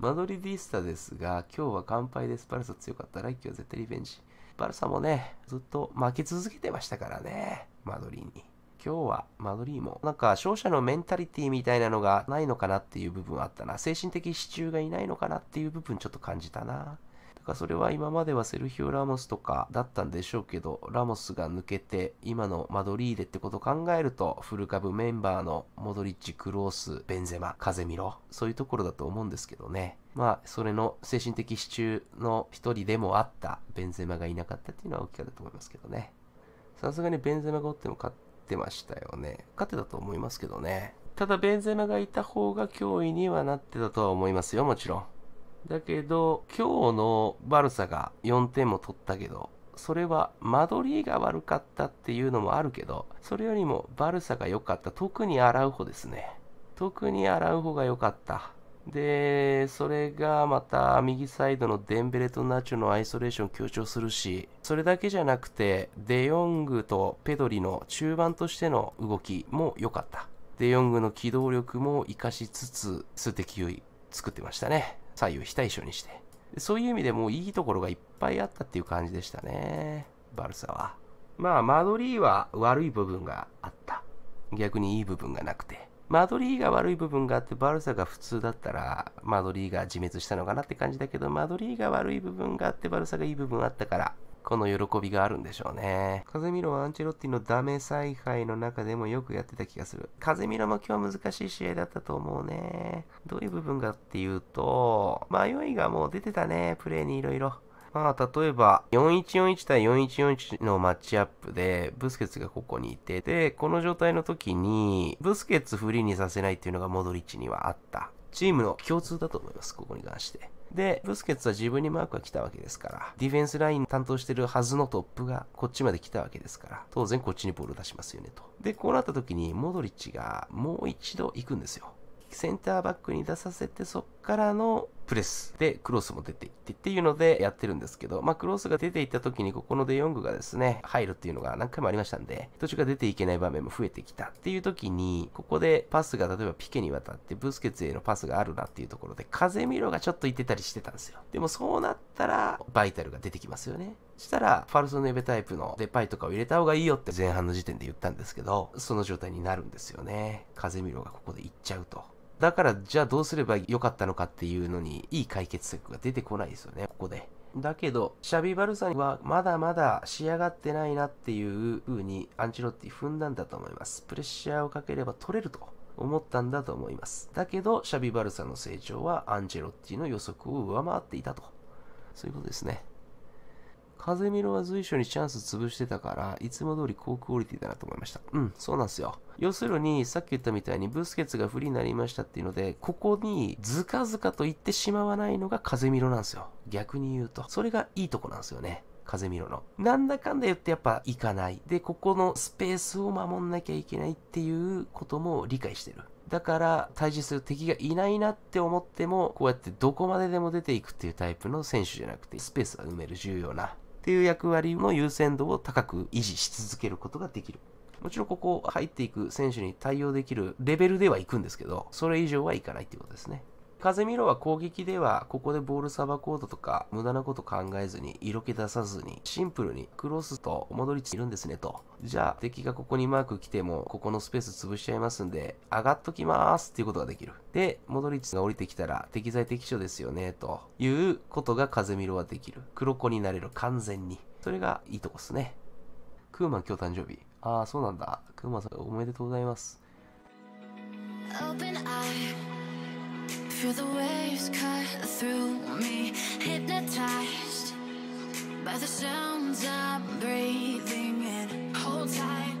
マドリディスタですが、今日は完敗です。バルサ強かったら、今日は絶対リベンジ。バルサもね、ずっと負け続けてましたからね、マドリーに。今日はマドリーも、なんか勝者のメンタリティみたいなのがないのかなっていう部分あったな。精神的支柱がいないのかなっていう部分ちょっと感じたな。だからそれは今まではセルヒオ・ラモスとかだったんでしょうけど、ラモスが抜けて、今のマドリーデってことを考えると、フル株メンバーのモドリッチ、クロース、ベンゼマ、カゼミロ、そういうところだと思うんですけどね。まあ、それの精神的支柱の一人でもあったベンゼマがいなかったっていうのは大きかったと思いますけどね。さすがにベンゼマがおっても勝ってましたよね。勝ってたと思いますけどね。ただ、ベンゼマがいた方が脅威にはなってたとは思いますよ、もちろん。だけど、今日のバルサが4点も取ったけど、それは間取りが悪かったっていうのもあるけど、それよりもバルサが良かった。特にアラウホですね。特にアラウホが良かった。で、それがまた右サイドのデンベレとナチュのアイソレーション強調するし、それだけじゃなくて、デヨングとペドリの中盤としての動きも良かった。デヨングの機動力も活かしつつ、数的優位作ってましたね。左右非対称にして。そういう意味でもいいところがいっぱいあったっていう感じでしたね。バルサは。まあ、マドリーは悪い部分があった。逆にいい部分がなくて。マドリーが悪い部分があって、バルサが普通だったら、マドリーが自滅したのかなって感じだけど、マドリーが悪い部分があって、バルサがいい部分あったから、この喜びがあるんでしょうね。カゼミロはアンチェロッティのダメ采配の中でもよくやってた気がする。カゼミロも今日難しい試合だったと思うね。どういう部分がっていうと、迷いがもう出てたね、プレイにいろいろ。まあ、例えば、4141対4141のマッチアップで、ブスケツがここにいて、で、この状態の時に、ブスケツフリーにさせないっていうのがモドリッチにはあった。チームの共通だと思います、ここに関して。で、ブスケツは自分にマークが来たわけですから、ディフェンスライン担当してるはずのトップがこっちまで来たわけですから、当然こっちにボールを出しますよねと。で、こうなった時にモドリッチがもう一度行くんですよ。センターバックに出させて、そっからのプレスでクロスも出ていってっていうのでやってるんですけど、まあ、クロスが出ていった時にここのデヨングがですね、入るっていうのが何回もありましたんで、途中から出ていけない場面も増えてきたっていう時に、ここでパスが例えばピケに渡ってブスケツへのパスがあるなっていうところで、風見ろがちょっといてたりしてたんですよ。でもそうなったら、バイタルが出てきますよね。したら、ファルソネベタイプのデパイとかを入れた方がいいよって前半の時点で言ったんですけど、その状態になるんですよね。風見ろがここで行っちゃうと。だから、じゃあどうすればよかったのかっていうのに、いい解決策が出てこないですよね、ここで。だけど、シャビバルサはまだまだ仕上がってないなっていう風にアンチロッティ踏んだんだと思います。プレッシャーをかければ取れると思ったんだと思います。だけど、シャビバルサの成長はアンジェロッティの予測を上回っていたと。そういうことですね。風見ろは随所にチャンス潰してたから、いつも通り高クオリティだなと思いました。うん、そうなんですよ。要するに、さっき言ったみたいに、ブスケツが不利になりましたっていうので、ここに、ずかずかと言ってしまわないのが風見ろなんですよ。逆に言うと。それがいいとこなんですよね。風見ろの。なんだかんだ言ってやっぱ行かない。で、ここのスペースを守んなきゃいけないっていうことも理解してる。だから対峙する敵がいないなって思ってもこうやってどこまででも出ていくっていうタイプの選手じゃなくてスペースが埋める重要なっていう役割の優先度を高く維持し続けることができる。もちろんここ入っていく選手に対応できるレベルではいくんですけど、それ以上はいかないっていうことですね。風見ろは攻撃では、ここでボールさばこうとか、無駄なこと考えずに、色気出さずに、シンプルに、クロスと戻り地いるんですねと。じゃあ、敵がここにマーク来ても、ここのスペース潰しちゃいますんで、上がっときますっていうことができる。で、モドリッチが降りてきたら、適材適所ですよね、ということが風見ろはできる。黒子になれる、完全に。それがいいとこっすね。クーマン今日誕生日。ああ、そうなんだ。クーマンさんおめでとうございます。Feel the waves cut through me Hypnotized by the sounds I'm breathing in Hold tight